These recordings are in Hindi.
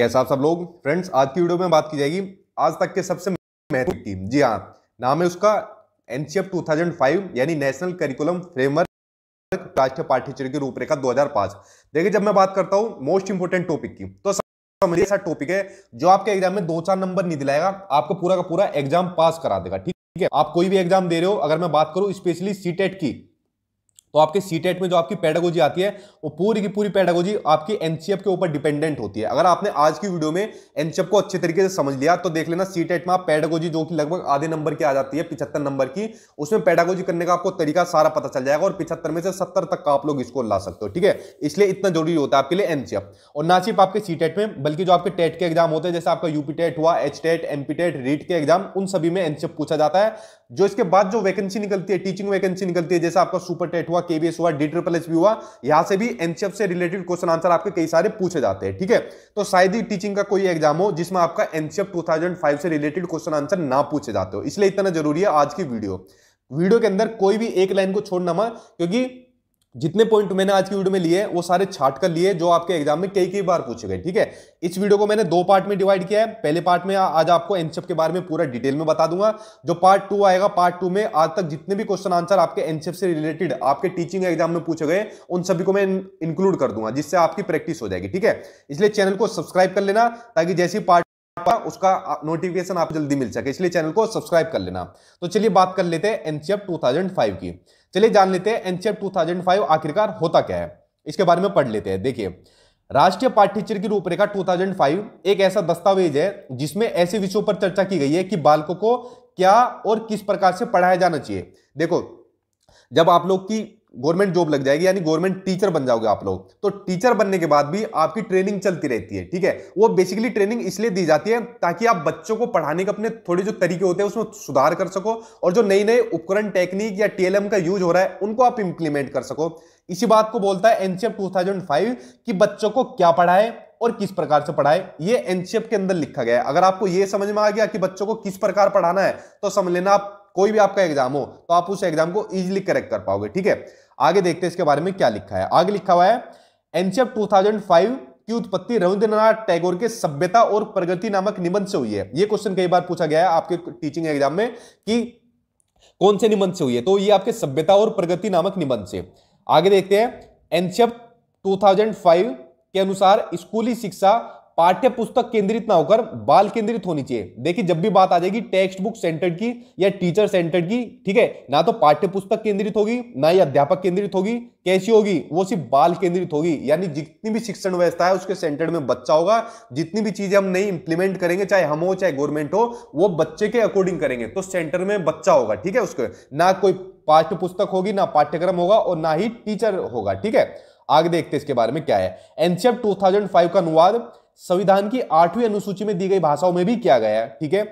कैसा आप सब लोग फ्रेंड्स आज की वीडियो में बात की जाएगी आज तक के सबसे महत्वपूर्ण टीम जी हाँ नाम है उसका एनसीएफ 2005 यानी नेशनल करिकुलम फ्रेमवर्क राष्ट्रीय पाठ्यचर्य की रूपरेखा 2005 देखिए जब मैं बात करता हूँ मोस्ट इंपोर्टेंट टॉपिक की तो समझिए ऐसा टॉपिक है जो आपके एग्जाम में दो चार नंबर नहीं दिलाएगा आपको पूरा का पूरा एग्जाम पास करा देगा ठीक है आप कोई भी एग्जाम दे रहे हो अगर मैं बात करूं स्पेशली सीटेट की तो आपके सी टेट e में जो आपकी पेडागोजी आती है वो पूरी की पूरी पेडागोजी आपकी एनसीएफ के ऊपर डिपेंडेंट होती है अगर आपने आज की वीडियो में एनसीएफ को अच्छे तरीके से समझ लिया तो देख लेना सी टेट e में आप पेडागोजी जो कि लगभग आधे नंबर की आ जाती है पिछहत्तर नंबर की उसमें पेडागोजी करने का आपको तरीका सारा पता चल जाएगा और पिछहत्तर में से सत्तर तक का आप लोग इसको ला सकते हो ठीक है इसलिए इतना जरूरी होता है आपके लिए एनसीएफ और ना सिर्फ आपके सी टेट e में बल्कि जो आपके टेट के एग्जाम होते हैं जैसे आपका यूपी टेट हुआ H TET MP TET REET के एग्जाम उन सभी में एनसीएफ पूछा जाता है जो इसके बाद जो वैकेंसी निकलती है टीचिंग वैकेंसी निकलती है जैसे आपका सुपर टेट हुआ हुआ केबीएस हुआ डी ट्रिपल एस भी हुआ यहां से भी एनसीएफ से रिलेटेड क्वेश्चन आंसर आपके कई सारे पूछे जाते हैं ठीक है थीके? तो शायद ही टीचिंग का कोई एग्जाम हो जिसमें आपका एनसीएफ टू से रिलेटेड क्वेश्चन आंसर ना पूछे जाते हो इसलिए इतना जरूरी है आज की वीडियो वीडियो के अंदर कोई भी एक लाइन को छोड़ना मत क्योंकि जितने पॉइंट मैंने आज की वीडियो में लिए वो सारे छाट कर लिए जो आपके एग्जाम में कई कई बार पूछे गए ठीक है इस वीडियो को मैंने दो पार्ट में डिवाइड किया है पहले पार्ट में आज आपको एनसीएफ e के बारे में पूरा डिटेल में बता दूंगा जो पार्ट टू आएगा पार्ट टू में आज तक जितने भी क्वेश्चन आंसर आपके एनसीएफ e से रिलेटेड आपके टीचिंग एग्जाम में पूछे गए उन सभी को मैं इंक्लूड कर दूंगा जिससे आपकी प्रैक्टिस हो जाएगी ठीक है इसलिए चैनल को सब्सक्राइब कर लेना ताकि जैसी पार्ट उसका नोटिफिकेशन आप जल्दी मिल सके इसलिए चैनल को सब्सक्राइब कर लेना तो चलिए बात कर लेते हैं एनसीएफ टू e की चलिए जान लेते हैं एनसीएफ फाइव आखिरकार होता क्या है इसके बारे में पढ़ लेते हैं देखिए राष्ट्रीय पाठ्यचर की रूपरेखा 2005 एक ऐसा दस्तावेज है जिसमें ऐसे विषयों पर चर्चा की गई है कि बालकों को क्या और किस प्रकार से पढ़ाया जाना चाहिए देखो जब आप लोग की गवर्नमेंट जॉब लग जाएगी यानी गवर्नमेंट टीचर बन जाओगे आप लोग तो टीचर बनने के बाद भी आपकी ट्रेनिंग चलती रहती है ठीक है वो बेसिकली ट्रेनिंग इसलिए दी जाती है ताकि आप बच्चों को पढ़ाने के अपने थोड़े जो तरीके होते हैं उसमें सुधार कर सको और जो नई नए उपकरण टेक्निक या टीएलएम का यूज हो रहा है उनको आप इंप्लीमेंट कर सको इसी बात को बोलता है एनसीएफ 2005 e कि बच्चों को क्या पढ़ाए और किस प्रकार से पढ़ाए ये एनसीएफ e के अंदर लिखा गया है अगर आपको यह समझ में आ गया कि बच्चों को किस प्रकार पढ़ाना है तो समझ लेना आप कोई भी आपका एग्जाम हो तो आप उस एग्जाम को इजिली करेक्ट कर पाओगे ठीक है आगे देखते हैं इसके बारे में क्या लिखा है आगे लिखा हुआ है एनसीएफ 2005 की उत्पत्ति रविंद्रनाथ टैगोर के सभ्यता और प्रगति नामक निबंध से हुई है यह क्वेश्चन कई बार पूछा गया है आपके टीचिंग एग्जाम में कि कौन से निबंध से हुई है तो ये आपके सभ्यता और प्रगति नामक निबंध से आगे देखते हैं एनसीएफ 2005 के अनुसार स्कूली शिक्षा पाठ्य पुस्तक केंद्रित ना होकर बाल केंद्रित होनी चाहिए देखिए जब भी बात आ जाएगी टेक्स्ट बुक सेंटर्ड की या टीचर सेंटर्ड की ठीक है ना तो पाठ्य पुस्तक केंद्रित होगी ना ही अध्यापक केंद्रित होगी कैसी होगी वो सिर्फ बाल केंद्रित होगी यानी जितनी भी शिक्षण व्यवस्था है उसके सेंटर में बच्चा होगा जितनी भी चीजें हम नहीं इंप्लीमेंट करेंगे चाहे हम हो चाहे गवर्नमेंट हो वो बच्चे के अकॉर्डिंग करेंगे तो सेंटर में बच्चा होगा ठीक है उसके ना कोई पाठ्य पुस्तक होगी ना पाठ्यक्रम होगा और ना ही टीचर होगा ठीक है आगे देखते इसके बारे में क्या है एनसीएफ टू e का अनुवाद संविधान की आठवीं अनुसूची में दी गई भाषाओं में भी किया गया है ठीक है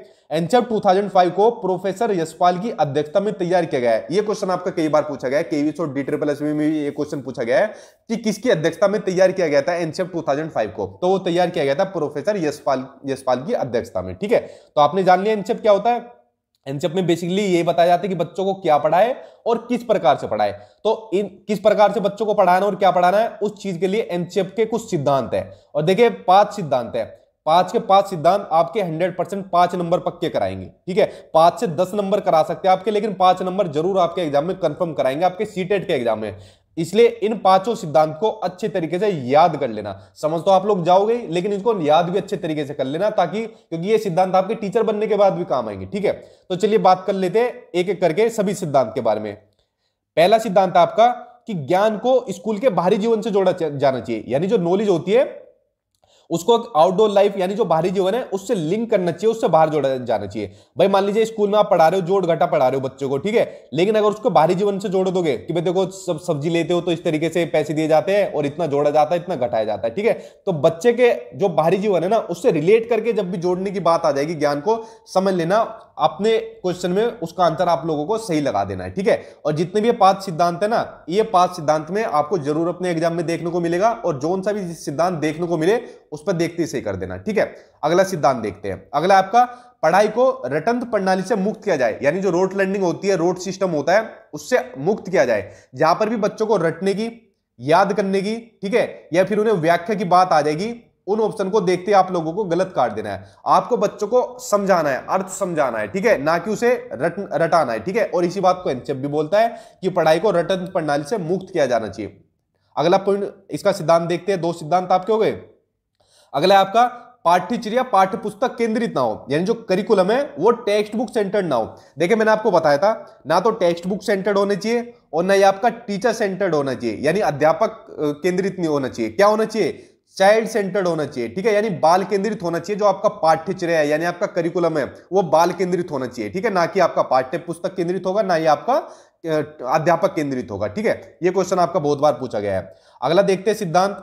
थाउजेंड फाइव को प्रोफेसर यशपाल की अध्यक्षता में तैयार किया गया है यह क्वेश्चन आपका कई बार पूछा गया है डी ट्रिपल एस में भी ये क्वेश्चन पूछा गया है कि किसकी अध्यक्षता में तैयार किया गया था थाउजेंड फाइव को तो वो तैयार किया गया था प्रोफेसर यशपाल यशपाल की अध्यक्षता में ठीक है तो आपने जान लिया एनसेप क्या होता है एनसीएफ में बेसिकली ये बताया जाता है कि बच्चों को क्या पढ़ाए और किस प्रकार से पढ़ाए तो इन किस प्रकार से बच्चों को पढ़ाना और क्या पढ़ाना है उस चीज के लिए एनसीएफ e के कुछ सिद्धांत है और देखिए पांच सिद्धांत है पांच के पांच सिद्धांत आपके हंड्रेड परसेंट पांच नंबर पक्के कराएंगे ठीक है पांच से दस नंबर करा सकते हैं आपके लेकिन पांच नंबर जरूर आपके एग्जाम में कंफर्म कराएंगे आपके सीटेट e के एग्जाम में इसलिए इन पांचों सिद्धांत को अच्छे तरीके से याद कर लेना समझ तो आप लोग जाओगे लेकिन इनको याद भी अच्छे तरीके से कर लेना ताकि क्योंकि ये सिद्धांत आपके टीचर बनने के बाद भी काम आएंगे ठीक है तो चलिए बात कर लेते हैं एक एक करके सभी सिद्धांत के बारे में पहला सिद्धांत आपका कि ज्ञान को स्कूल के बाहरी जीवन से जोड़ा जाना चाहिए यानी जो नॉलेज होती है उसको आउटडोर लाइफ यानी जो बाहरी जीवन है उससे लिंक करना चाहिए उससे बाहर जोड़ा जाना चाहिए भाई मान लीजिए स्कूल में आप पढ़ा रहे हो जोड़ घटा पढ़ा रहे हो बच्चों को ठीक है लेकिन अगर उसको बाहरी जीवन से जोड़ दोगे कि भाई देखो सब सब्जी लेते हो तो इस तरीके से पैसे दिए जाते हैं और इतना जोड़ा जाता है इतना घटाया जाता है ठीक है तो बच्चे के जो बाहरी जीवन है ना उससे रिलेट करके जब भी जोड़ने की बात आ जाएगी ज्ञान को समझ लेना अपने क्वेश्चन में उसका आंसर आप लोगों को सही लगा देना है ठीक है और जितने भी पांच सिद्धांत है ना ये पांच सिद्धांत में आपको जरूर अपने एग्जाम में देखने को मिलेगा और जोन सा भी सिद्धांत देखने को मिले उस पर देखते सही कर देना ठीक है अगला सिद्धांत देखते हैं अगला आपका पढ़ाई को रटंत प्रणाली से मुक्त किया जाए यानी जो रोड लर्निंग होती है रोड सिस्टम होता है उससे मुक्त किया जाए जहां पर भी बच्चों को रटने की याद करने की ठीक है या फिर उन्हें व्याख्या की बात आ जाएगी उन ऑप्शन को देखते आप लोगों को गलत काट देना है आपको बच्चों को समझाना है अर्थ समझाना है ठीक है ना कि उसे रट रटाना है ठीक है और इसी बात को एनसीएफ भी बोलता है कि पढ़ाई को रटन प्रणाली से मुक्त किया जाना चाहिए अगला पॉइंट इसका सिद्धांत देखते हैं दो सिद्धांत आपके हो गए अगला आपका पाठ्यचर्या पाठ्यपुस्तक केंद्रित ना हो यानी जो करिकुलम है वो टेक्स्ट बुक सेंटर्ड ना हो देखिए मैंने आपको बताया था ना तो टेक्स्ट बुक सेंटर्ड होना चाहिए और ना ही आपका टीचर सेंटर्ड होना चाहिए यानी अध्यापक केंद्रित नहीं होना चाहिए क्या होना चाहिए चाइल्ड सेंटर्ड होना चाहिए ठीक है यानी बाल केंद्रित होना चाहिए जो आपका पाठ्यचर्या है यानी आपका करिकुलम है वो बाल केंद्रित होना चाहिए ठीक है ना कि आपका पाठ्य पुस्तक केंद्रित होगा ना ही आपका अध्यापक केंद्रित होगा ठीक है ये क्वेश्चन आपका बहुत बार पूछा गया है अगला देखते हैं सिद्धांत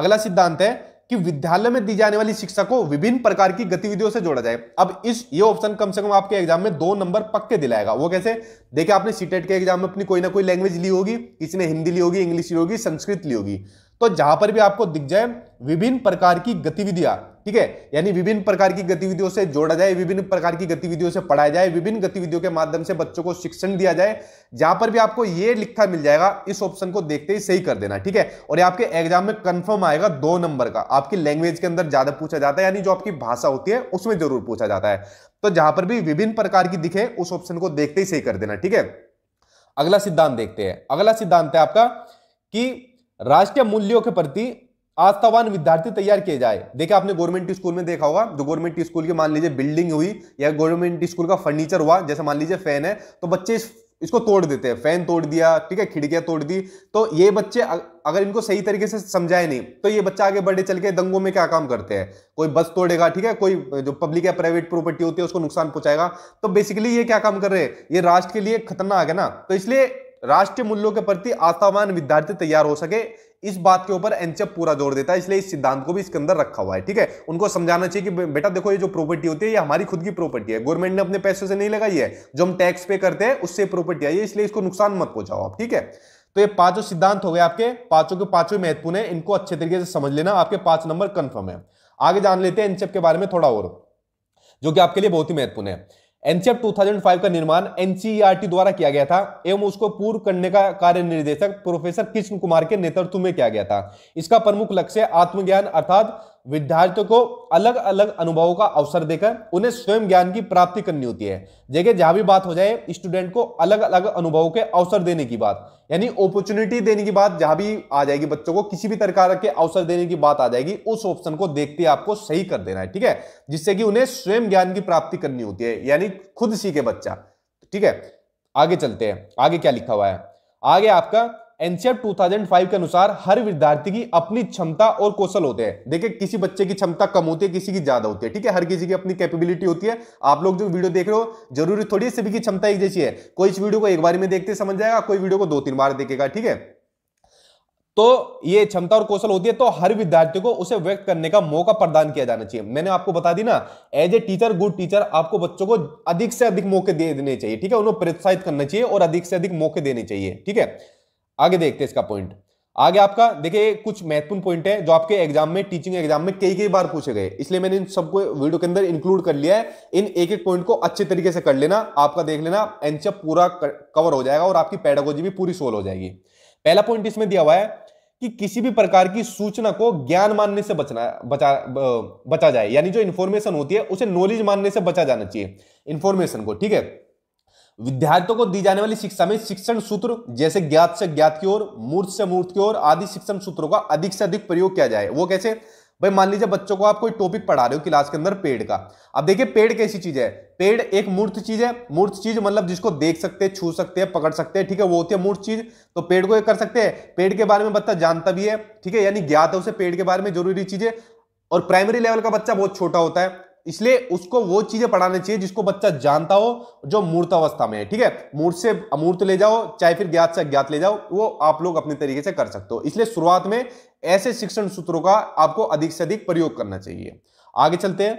अगला सिद्धांत है कि विद्यालय में दी जाने वाली शिक्षा को विभिन्न प्रकार की गतिविधियों से जोड़ा जाए अब इस ये ऑप्शन कम से कम आपके एग्जाम में दो नंबर पक्के दिलाएगा वो कैसे देखिए आपने सीटेट e के एग्जाम में अपनी कोई ना कोई लैंग्वेज ली होगी किसी ने हिंदी ली होगी इंग्लिश ली होगी संस्कृत ली होगी तो जहां पर भी आपको दिख जाए विभिन्न प्रकार की गतिविधियां ठीक है यानी विभिन्न प्रकार की गतिविधियों से जोड़ा जाए विभिन्न प्रकार की गतिविधियों से पढ़ाया जाए विभिन्न गतिविधियों के माध्यम से बच्चों को शिक्षण दिया जाए जहां पर भी आपको ये लिखा मिल जाएगा इस ऑप्शन को देखते ही सही कर देना ठीक है और ये आपके एग्जाम में कंफर्म आएगा दो नंबर का आपकी लैंग्वेज के अंदर ज्यादा पूछा जाता है यानी जो आपकी भाषा होती है उसमें जरूर पूछा जाता है तो जहां पर भी विभिन्न प्रकार की दिखे उस ऑप्शन को देखते ही सही कर देना ठीक है अगला सिद्धांत देखते हैं अगला सिद्धांत है आपका कि राष्ट्रीय मूल्यों के प्रति आस्थावान विद्यार्थी तैयार किए जाए देखिए आपने गवर्नमेंट स्कूल में देखा होगा जो गवर्नमेंट स्कूल की मान लीजिए बिल्डिंग हुई या गवर्नमेंट स्कूल का फर्नीचर हुआ जैसे मान लीजिए फैन है तो बच्चे इस इसको तोड़ देते हैं फैन तोड़ दिया ठीक है खिड़कियां तोड़ दी तो ये बच्चे अगर इनको सही तरीके से समझाए नहीं तो ये बच्चा आगे बढ़े चल के दंगों में क्या काम करते हैं कोई बस तोड़ेगा ठीक है कोई जो पब्लिक या प्राइवेट प्रॉपर्टी होती है उसको नुकसान पहुंचाएगा तो बेसिकली ये क्या काम कर रहे हैं ये राष्ट्र के लिए खतरनाक है ना तो इसलिए राष्ट्रीय मूल्यों के प्रति आस्थावान विद्यार्थी तैयार हो सके इस बात के ऊपर एनचेप पूरा जोर देता है इसलिए इस सिद्धांत को भी इसके अंदर रखा हुआ है ठीक है उनको समझाना चाहिए कि बेटा देखो ये जो प्रॉपर्टी होती है ये हमारी खुद की प्रॉपर्टी है गवर्नमेंट ने अपने पैसों से नहीं लगाई है जो हम टैक्स पे करते हैं उससे प्रॉपर्टी आई है इसलिए इसको नुकसान मत पहुंचाओ आप ठीक है तो ये पांचों सिद्धांत हो गए आपके पांचों के पांचों महत्वपूर्ण है इनको अच्छे तरीके से समझ लेना आपके पांच नंबर कन्फर्म है आगे जान लेते हैं एनचेप के बारे में थोड़ा और जो कि आपके लिए बहुत ही महत्वपूर्ण है एनसीएफ 2005 का निर्माण एनसीईआरटी द्वारा किया गया था एवं उसको पूर्व करने का कार्य निर्देशक प्रोफेसर कृष्ण कुमार के नेतृत्व में किया गया था इसका प्रमुख लक्ष्य आत्मज्ञान अर्थात विद्यार्थियों को अलग अलग अनुभवों का अवसर देकर उन्हें स्वयं ज्ञान की प्राप्ति करनी होती है जगह जहां भी बात हो जाए स्टूडेंट को अलग अलग अनुभवों के अवसर देने की बात यानी अपॉर्चुनिटी देने की बात जहां भी आ जाएगी बच्चों को किसी भी प्रकार के अवसर देने की बात आ जाएगी उस ऑप्शन को देखते आपको सही कर देना है ठीक है जिससे कि उन्हें स्वयं ज्ञान की प्राप्ति करनी होती है यानी खुद सीखे बच्चा ठीक है आगे चलते हैं आगे क्या लिखा हुआ है आगे आपका एनसीएफ 2005 के अनुसार हर विद्यार्थी की अपनी क्षमता और कौशल होते हैं देखिए किसी बच्चे की क्षमता कम होती है किसी की ज्यादा होती है ठीक है हर किसी की अपनी कैपेबिलिटी होती है आप लोग जो वीडियो देख रहे हो जरूरी थोड़ी सभी की क्षमता एक जैसी है कोई इस वीडियो को एक बार में देखते समझ जाएगा कोई वीडियो को दो तीन बार देखेगा ठीक है तो ये क्षमता और कौशल होती है तो हर विद्यार्थी को उसे व्यक्त करने का मौका प्रदान किया जाना चाहिए मैंने आपको बता दी ना as a teacher good teacher आपको बच्चों को अधिक से अधिक मौके दे देने चाहिए ठीक है उन्हें प्रोत्साहित करना चाहिए और अधिक से अधिक मौके देने चाहिए ठीक है आगे देखते हैं इसका पॉइंट आगे आपका देखिए कुछ महत्वपूर्ण पॉइंट है जो आपके एग्जाम में टीचिंग एग्जाम में कई कई बार पूछे गए इसलिए मैंने इन सबको वीडियो के अंदर इंक्लूड कर लिया है इन एक एक पॉइंट को अच्छे तरीके से कर लेना आपका देख लेना एनसीएफ पूरा कवर हो जाएगा और आपकी पैडागोजी भी पूरी सोल्व हो जाएगी पहला पॉइंट इसमें दिया हुआ है कि किसी भी प्रकार की सूचना को ज्ञान मानने से बचना बचा बचा जाए यानी जो इंफॉर्मेशन होती है उसे नॉलेज मानने से बचा जाना चाहिए इंफॉर्मेशन को ठीक है विद्यार्थियों को दी जाने वाली शिक्षा में शिक्षण सूत्र जैसे ज्ञात से ज्ञात की ओर मूर्त से मूर्त की ओर आदि शिक्षण सूत्रों का अधिक से अधिक प्रयोग किया जाए वो कैसे भाई मान लीजिए बच्चों को आप कोई टॉपिक पढ़ा रहे हो क्लास के अंदर पेड़ का अब देखिए पेड़ कैसी चीज है पेड़ एक मूर्त चीज है मूर्त चीज मतलब जिसको देख सकते हैं छू सकते हैं पकड़ सकते हैं ठीक है वो होती है मूर्त चीज तो पेड़ को ये कर सकते हैं पेड़ के बारे में बच्चा जानता भी है ठीक है यानी ज्ञात है उसे पेड़ के बारे में जरूरी चीजें और प्राइमरी लेवल का बच्चा बहुत छोटा होता है इसलिए उसको वो चीजें पढ़ानी चाहिए जिसको बच्चा जानता हो जो मूर्त अवस्था में है ठीक है मूर्त से अमूर्त ले जाओ चाहे फिर ज्ञात से अज्ञात ले जाओ वो आप लोग अपने तरीके से कर सकते हो इसलिए शुरुआत में ऐसे शिक्षण सूत्रों का आपको अधिक से अधिक प्रयोग करना चाहिए आगे चलते हैं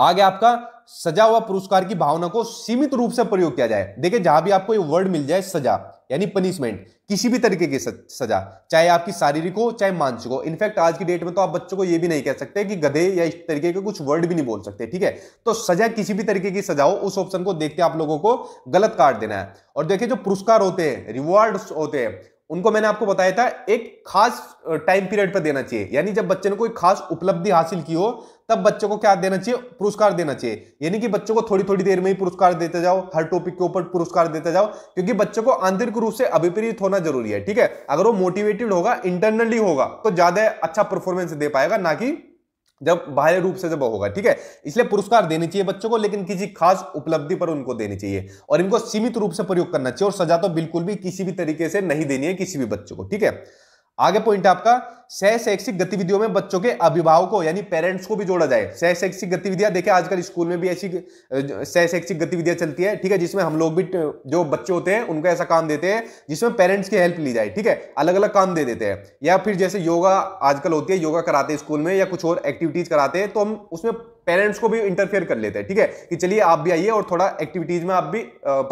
आगे आपका सजा हुआ पुरस्कार की भावना को सीमित रूप से प्रयोग किया जाए देखिए जहां भी आपको ये वर्ड मिल जाए सजा यानी पनिशमेंट किसी भी तरीके की सजा चाहे आपकी शारीरिक हो चाहे मानसिक हो इनफैक्ट आज की डेट में तो आप बच्चों को ये भी नहीं कह सकते कि गधे या इस तरीके के कुछ वर्ड भी नहीं बोल सकते ठीक है तो सजा किसी भी तरीके की सजा हो उस ऑप्शन को देखते आप लोगों को गलत कार्ड देना है और देखिए जो पुरस्कार होते हैं रिवॉर्ड होते हैं उनको मैंने आपको बताया था एक खास टाइम पीरियड पर देना चाहिए यानी जब बच्चे ने कोई खास उपलब्धि हासिल की हो तब बच्चों को क्या देना चाहिए पुरस्कार देना चाहिए यानी कि बच्चों को थोड़ी थोड़ी देर में ही पुरस्कार देते जाओ हर टॉपिक के ऊपर पुरस्कार देते जाओ क्योंकि बच्चों को आंतरिक रूप से अभिप्रेरित होना जरूरी है ठीक है अगर वो मोटिवेटेड होगा इंटरनली होगा तो ज्यादा अच्छा परफॉर्मेंस दे पाएगा ना कि जब बाह्य रूप से जब होगा ठीक है इसलिए पुरस्कार देने चाहिए बच्चों को लेकिन किसी खास उपलब्धि पर उनको देनी चाहिए और इनको सीमित रूप से प्रयोग करना चाहिए और सजा तो बिल्कुल भी किसी भी तरीके से नहीं देनी है किसी भी बच्चों को ठीक है आगे पॉइंट आपका सह शैक्षिक गतिविधियों में बच्चों के अभिभावकों यानी पेरेंट्स को भी जोड़ा जाए सह शैक्षिक गतिविधियां देखिए आजकल स्कूल में भी ऐसी सह शैक्षिक गतिविधियां चलती है ठीक है जिसमें हम लोग भी जो बच्चे होते हैं उनको ऐसा काम देते हैं जिसमें पेरेंट्स की हेल्प ली जाए ठीक है अलग अलग काम दे देते हैं या फिर जैसे योगा आजकल होती है योगा कराते हैं स्कूल में या कुछ और एक्टिविटीज कराते हैं तो हम उसमें पेरेंट्स को भी इंटरफेयर कर लेते हैं ठीक है कि चलिए आप भी आइए और थोड़ा एक्टिविटीज में आप भी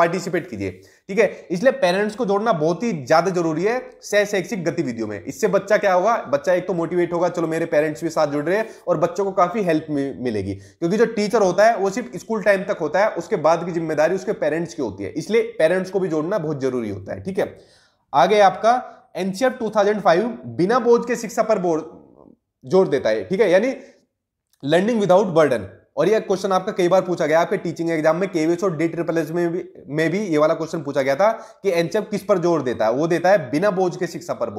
पार्टिसिपेट कीजिए ठीक है इसलिए पेरेंट्स को जोड़ना बहुत ही ज्यादा जरूरी है सह शैक्षिक गतिविधियों में इससे बच्चा क्या होगा बच्चा एक तो मोटिवेट होगा चलो मेरे पेरेंट्स भी साथ जुड़ रहे हैं और बच्चों को काफी हेल्प मिलेगी क्योंकि जो टीचर होता है वो सिर्फ स्कूल टाइम तक होता है उसके बाद की जिम्मेदारी उसके पेरेंट्स की होती है इसलिए पेरेंट्स को भी जोड़ना बहुत जरूरी होता है ठीक है आगे आपका एनसीएफ टू बिना बोझ के शिक्षा पर जोर देता है ठीक है यानी लर्निंग विदाउट बर्डन और यह क्वेश्चन आपका कई बार पूछा गया आपके टीचिंग एग्जाम में केवीएस और डी ट्रिपल एस में भी में भी ये वाला क्वेश्चन पूछा गया था कि एनसीएफ e किस पर जोर देता है वो देता है बिना बोझ के शिक्षा पर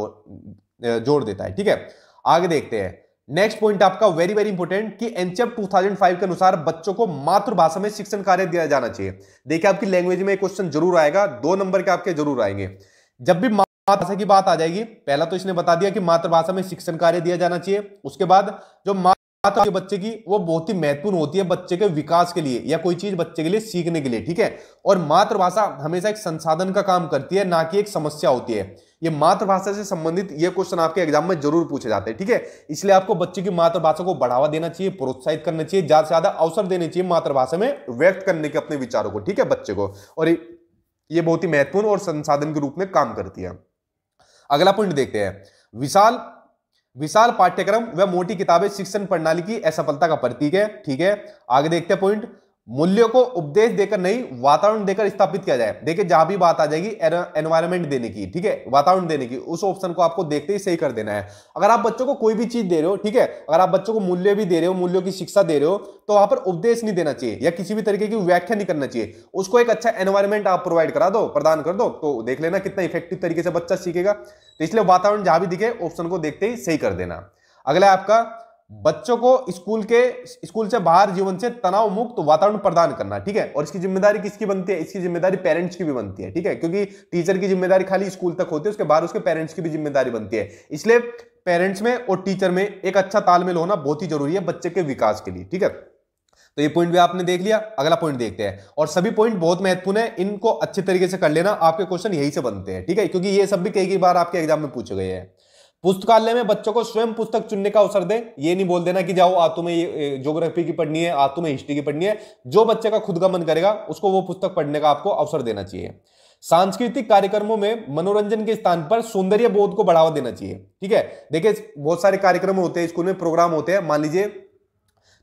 जोर देता है ठीक है आगे देखते हैं नेक्स्ट पॉइंट आपका वेरी वेरी इंपॉर्टेंट कि एनचेप 2005 e के अनुसार बच्चों को मातृभाषा में शिक्षण कार्य दिया जाना चाहिए देखिए आपकी लैंग्वेज में क्वेश्चन जरूर आएगा दो नंबर के आपके जरूर आएंगे जब भी मातृभाषा की बात आ जाएगी पहला तो इसने बता दिया कि मातृभाषा में शिक्षण कार्य दिया जाना चाहिए उसके बाद जो बात आपके बच्चे की वो बहुत ही महत्वपूर्ण होती है बच्चे के विकास के लिए या कोई चीज बच्चे के लिए सीखने के लिए ठीक है और मातृभाषा हमेशा एक संसाधन का काम करती है ना कि एक समस्या होती है ये मातृभाषा से संबंधित ये क्वेश्चन आपके एग्जाम में जरूर पूछे जाते हैं ठीक है इसलिए आपको बच्चे की मातृभाषा को बढ़ावा देना चाहिए प्रोत्साहित करना चाहिए ज्यादा से ज्यादा अवसर देने चाहिए मातृभाषा में व्यक्त करने के अपने विचारों को ठीक है बच्चे को और ये बहुत ही महत्वपूर्ण और संसाधन के रूप में काम करती है अगला पॉइंट देखते हैं विशाल विशाल पाठ्यक्रम व मोटी किताबें शिक्षण प्रणाली की असफलता का प्रतीक है ठीक है आगे देखते हैं पॉइंट मूल्यों को उपदेश देकर नहीं वातावरण देकर स्थापित किया जाए देखिए जहां भी बात आ जाएगी एनवायरमेंट देने की ठीक है वातावरण देने की उस ऑप्शन को आपको देखते ही सही कर देना है अगर आप बच्चों को कोई भी चीज दे रहे हो ठीक है अगर आप बच्चों को मूल्य भी दे रहे हो मूल्यों की शिक्षा दे रहे हो तो वहां पर उपदेश नहीं देना चाहिए या किसी भी तरीके की व्याख्या नहीं करना चाहिए उसको एक अच्छा एनवायरमेंट आप प्रोवाइड करा दो प्रदान कर दो तो देख लेना कितना इफेक्टिव तरीके से बच्चा सीखेगा तो इसलिए वातावरण जहां भी दिखे ऑप्शन को देखते ही सही कर देना अगला आपका बच्चों को स्कूल के स्कूल से बाहर जीवन से तनाव मुक्त वातावरण प्रदान करना ठीक है और इसकी जिम्मेदारी किसकी बनती है इसकी जिम्मेदारी पेरेंट्स की भी बनती है ठीक है क्योंकि टीचर की जिम्मेदारी खाली स्कूल तक होती है उसके बाहर उसके पेरेंट्स की भी जिम्मेदारी बनती है इसलिए पेरेंट्स में और टीचर में एक अच्छा तालमेल होना बहुत ही जरूरी है बच्चे के विकास के लिए ठीक है तो ये पॉइंट भी आपने देख लिया अगला पॉइंट देखते हैं और सभी पॉइंट बहुत महत्वपूर्ण है इनको अच्छे तरीके से कर लेना आपके क्वेश्चन यही से बनते हैं ठीक है क्योंकि ये सब भी कई कई बार आपके एग्जाम में पूछे गए हैं पुस्तकालय में बच्चों को स्वयं पुस्तक चुनने का अवसर दें ये नहीं बोल देना कि जाओ आ तुम्हें ज्योग्राफी की पढ़नी है आ तुम्हें हिस्ट्री की पढ़नी है जो बच्चे का खुद का मन करेगा उसको वो पुस्तक पढ़ने का आपको अवसर देना चाहिए सांस्कृतिक कार्यक्रमों में मनोरंजन के स्थान पर सौंदर्य बोध को बढ़ावा देना चाहिए ठीक है देखिए बहुत सारे कार्यक्रम होते हैं स्कूल में प्रोग्राम होते हैं मान लीजिए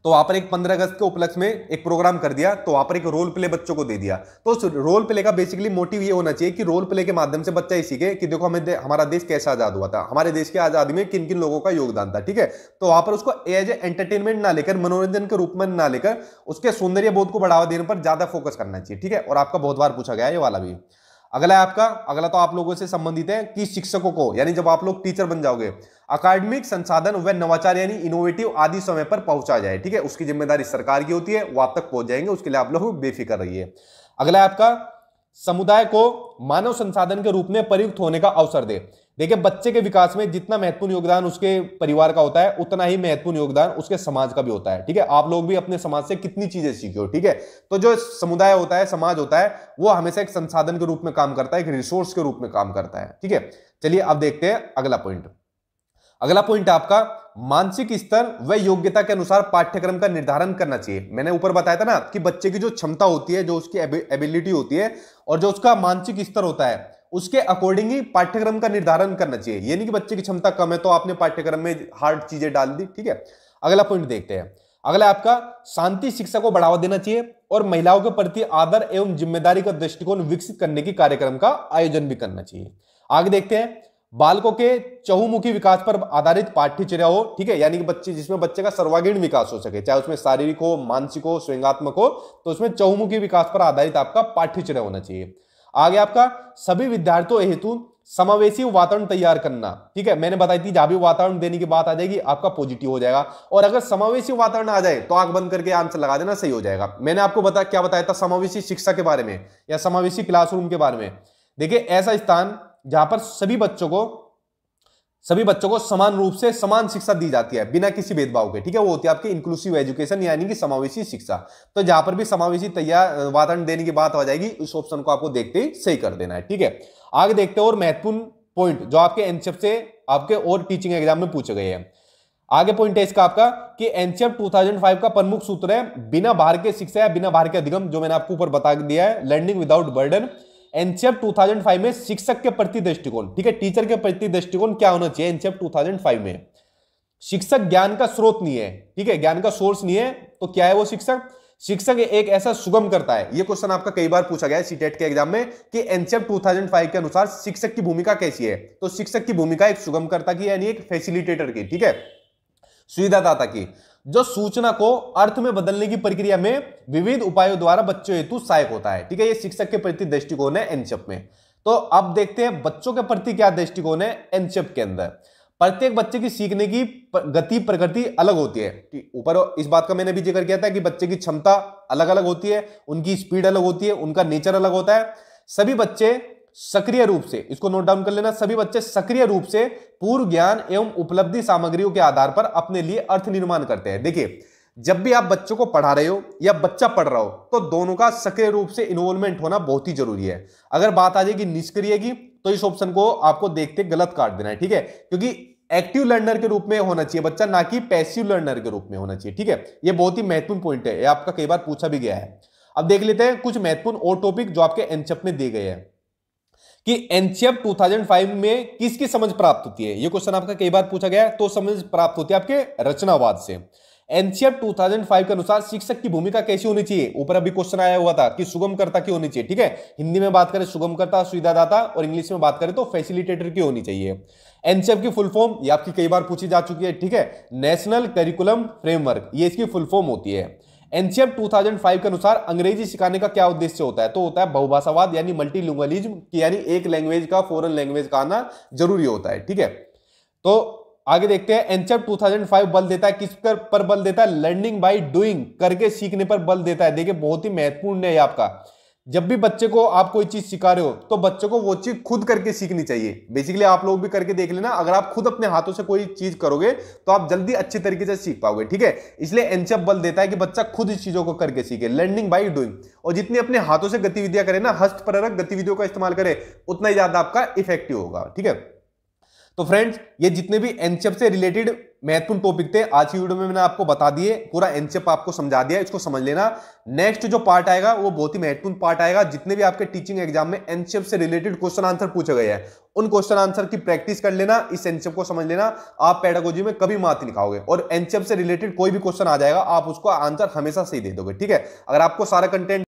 तो वहां पर एक 15 अगस्त के उपलक्ष्य में एक प्रोग्राम कर दिया तो वहां पर एक रोल प्ले बच्चों को दे दिया तो उस रोल प्ले का बेसिकली मोटिव ये होना चाहिए कि रोल प्ले के माध्यम से बच्चा ये सीखे कि देखो हमें दे, हमारा देश कैसे आजाद हुआ था हमारे देश की आजादी में किन किन लोगों का योगदान था ठीक है तो वहां पर उसको एज ए एंटरटेनमेंट ना लेकर मनोरंजन के रूप में ना लेकर उसके सौंदर्य बोध को बढ़ावा देने पर ज्यादा फोकस करना चाहिए ठीक है और आपका बहुत बार पूछा गया ये वाला भी अगला है आपका अगला तो आप लोगों से संबंधित है कि शिक्षकों को यानी जब आप लोग टीचर बन जाओगे अकाडमिक संसाधन व नवाचार यानी इनोवेटिव आदि समय पर पहुंचा जाए ठीक है उसकी जिम्मेदारी सरकार की होती है वो आप तक पहुंच जाएंगे उसके लिए आप लोग बेफिक्र रहिए अगला है आपका समुदाय को मानव संसाधन के रूप में प्रयुक्त होने का अवसर दे देखिए बच्चे के विकास में जितना महत्वपूर्ण योगदान उसके परिवार का होता है उतना ही महत्वपूर्ण योगदान उसके समाज का भी होता है ठीक है आप लोग भी अपने समाज से कितनी चीजें सीखे हो ठीक है तो जो समुदाय होता है समाज होता है वो हमेशा एक संसाधन के रूप में काम करता है एक रिसोर्स के रूप में काम करता है ठीक है चलिए अब देखते हैं अगला पॉइंट अगला पॉइंट आपका मानसिक स्तर व योग्यता के अनुसार पाठ्यक्रम का निर्धारण करना चाहिए मैंने ऊपर बताया था ना कि बच्चे की जो क्षमता होती है जो उसकी एबिलिटी होती है और जो उसका मानसिक स्तर होता है उसके अकॉर्डिंग ही पाठ्यक्रम का निर्धारण करना चाहिए यानी कि बच्चे की क्षमता कम है तो आपने पाठ्यक्रम में हार्ड चीजें डाल दी ठीक है अगला पॉइंट देखते हैं अगला आपका शांति शिक्षा को बढ़ावा देना चाहिए और महिलाओं के प्रति आदर एवं जिम्मेदारी का दृष्टिकोण विकसित करने के कार्यक्रम का आयोजन भी करना चाहिए आगे देखते हैं बालकों के चहुमुखी विकास पर आधारित पाठ्यचर्या हो ठीक है यानी कि बच्चे जिसमें बच्चे का सर्वागीण विकास हो सके चाहे उसमें शारीरिक हो मानसिक हो स्वयंगात्मक हो तो उसमें चहुमुखी विकास पर आधारित आपका पाठ्यचर्या होना चाहिए आगे आपका सभी विद्यार्थियों हेतु समावेशी वातावरण तैयार करना ठीक है मैंने बताई थी जहां भी वातावरण देने की बात आ जाएगी आपका पॉजिटिव हो जाएगा और अगर समावेशी वातावरण आ जाए तो आग बंद करके आंसर लगा देना सही हो जाएगा मैंने आपको बता क्या बताया था समावेशी शिक्षा के बारे में या समावेशी क्लासरूम के बारे में देखिए ऐसा स्थान जहां पर सभी बच्चों को सभी बच्चों को समान रूप से समान शिक्षा दी जाती है बिना किसी भेदभाव के ठीक है वो होती है आपकी इंक्लूसिव एजुकेशन यानी कि समावेशी शिक्षा तो जहां पर भी समावेशी तैयार वातावरण देने की बात हो जाएगी उस ऑप्शन को आपको देखते ही सही कर देना है ठीक है आगे देखते हैं और महत्वपूर्ण पॉइंट जो आपके एनसीएफ e से आपके और टीचिंग एग्जाम में पूछे गए हैं आगे पॉइंट है इसका आपका कि एनसीएफ 2005 e का प्रमुख सूत्र है बिना भार के शिक्षा या बिना भार के अधिगम जो मैंने आपको ऊपर बता दिया है लर्निंग विदाउट बर्डन एनसीएफ 2005 में शिक्षक के प्रति दृष्टिकोण ठीक है टीचर के प्रति दृष्टिकोण क्या होना चाहिए एनसीएफ 2005 में शिक्षक ज्ञान का स्रोत नहीं है ठीक है ज्ञान का सोर्स नहीं है तो क्या है वो शिक्षक शिक्षक एक ऐसा सुगम करता है ये क्वेश्चन आपका कई बार पूछा गया है सीटेट e के एग्जाम में कि एनसीएफ 2005 के अनुसार शिक्षक की भूमिका कैसी है तो शिक्षक की भूमिका एक सुगम करता की यानी एक फैसिलिटेटर की ठीक है सुविधादाता की जो सूचना को अर्थ में बदलने की प्रक्रिया में विविध उपायों द्वारा बच्चों हेतु सहायक होता है ठीक है ये शिक्षक के प्रति दृष्टिकोण है एनशप में तो अब देखते हैं बच्चों के प्रति क्या दृष्टिकोण है एनशप के अंदर प्रत्येक बच्चे की सीखने की गति प्रकृति अलग होती है ऊपर इस बात का मैंने भी जिक्र किया था कि बच्चे की क्षमता अलग अलग होती है उनकी स्पीड अलग होती है उनका नेचर अलग होता है सभी बच्चे सक्रिय रूप से इसको नोट डाउन कर लेना सभी बच्चे सक्रिय रूप से पूर्व ज्ञान एवं उपलब्धि सामग्रियों के आधार पर अपने लिए अर्थ निर्माण करते हैं देखिए जब भी आप बच्चों को पढ़ा रहे हो या बच्चा पढ़ रहा हो तो दोनों का सक्रिय रूप से इन्वॉल्वमेंट होना बहुत ही जरूरी है अगर बात आ जाएगी निष्क्रिय की तो इस ऑप्शन को आपको देखते गलत काट देना है ठीक है क्योंकि एक्टिव लर्नर के रूप में होना चाहिए बच्चा ना कि पैसिव लर्नर के रूप में होना चाहिए ठीक है यह बहुत ही महत्वपूर्ण पॉइंट है यह आपका कई बार पूछा भी गया है अब देख लेते हैं कुछ महत्वपूर्ण और टॉपिक जो आपके एनचप में दिए गए हैं कि एनसीएफ 2005 में किसकी समझ प्राप्त होती है यह क्वेश्चन आपका कई बार पूछा गया तो समझ प्राप्त होती है आपके रचनावाद से एनसीएफ 2005 के अनुसार शिक्षक की भूमिका कैसी होनी चाहिए ऊपर अभी क्वेश्चन आया हुआ था कि सुगमकर्ता की होनी चाहिए ठीक है हिंदी में बात करें सुगमकर्ता सुविधादाता और इंग्लिश में बात करें तो फैसिलिटेटर की होनी चाहिए एनसीएफ की फुल फॉर्म ये आपकी कई बार पूछी जा चुकी है ठीक है नेशनल करिकुलम फ्रेमवर्क ये इसकी फुल फॉर्म होती है एनसीएफ 2005 के अनुसार अंग्रेजी सिखाने का क्या उद्देश्य होता है तो होता है बहुभाषावाद यानी मल्टीलिंगुअलिज्म यानी एक लैंग्वेज का फॉरन लैंग्वेज का आना जरूरी होता है ठीक है तो आगे देखते हैं एनसीएफ 2005 बल देता है किस पर, पर बल देता है लर्निंग बाई डूइंग करके सीखने पर बल देता है देखिए बहुत ही महत्वपूर्ण है आपका जब भी बच्चे को आप कोई चीज सिखा रहे हो तो बच्चे को वो चीज खुद करके सीखनी चाहिए बेसिकली आप लोग भी करके देख लेना अगर आप खुद अपने हाथों से कोई चीज करोगे तो आप जल्दी अच्छी तरीके से सीख पाओगे ठीक है इसलिए एनसीएफ e बल देता है कि बच्चा खुद इस चीजों को करके सीखे लर्निंग बाई डूइंग और जितनी अपने हाथों से गतिविधियां करे ना हस्तपरक गतिविधियों का इस्तेमाल करे उतना ही ज्यादा आपका इफेक्टिव होगा ठीक है तो फ्रेंड्स ये जितने भी एनसीएफ e से रिलेटेड महत्वपूर्ण टॉपिक थे आज की वीडियो में मैंने आपको बता दिए पूरा एनसीएफ e आपको समझा दिया इसको समझ लेना नेक्स्ट जो पार्ट आएगा वो बहुत ही महत्वपूर्ण पार्ट आएगा जितने भी आपके टीचिंग एग्जाम में एनसीएफ e से रिलेटेड क्वेश्चन आंसर पूछे गए हैं उन क्वेश्चन आंसर की प्रैक्टिस कर लेना इस एनसीएफ को समझ लेना आप पेडागोजी में कभी मात लिखाओगे और एनसीएफ से रिलेटेड कोई भी क्वेश्चन आ जाएगा आप उसको आंसर हमेशा सही दे दोगे ठीक है अगर आपको सारा कंटेंट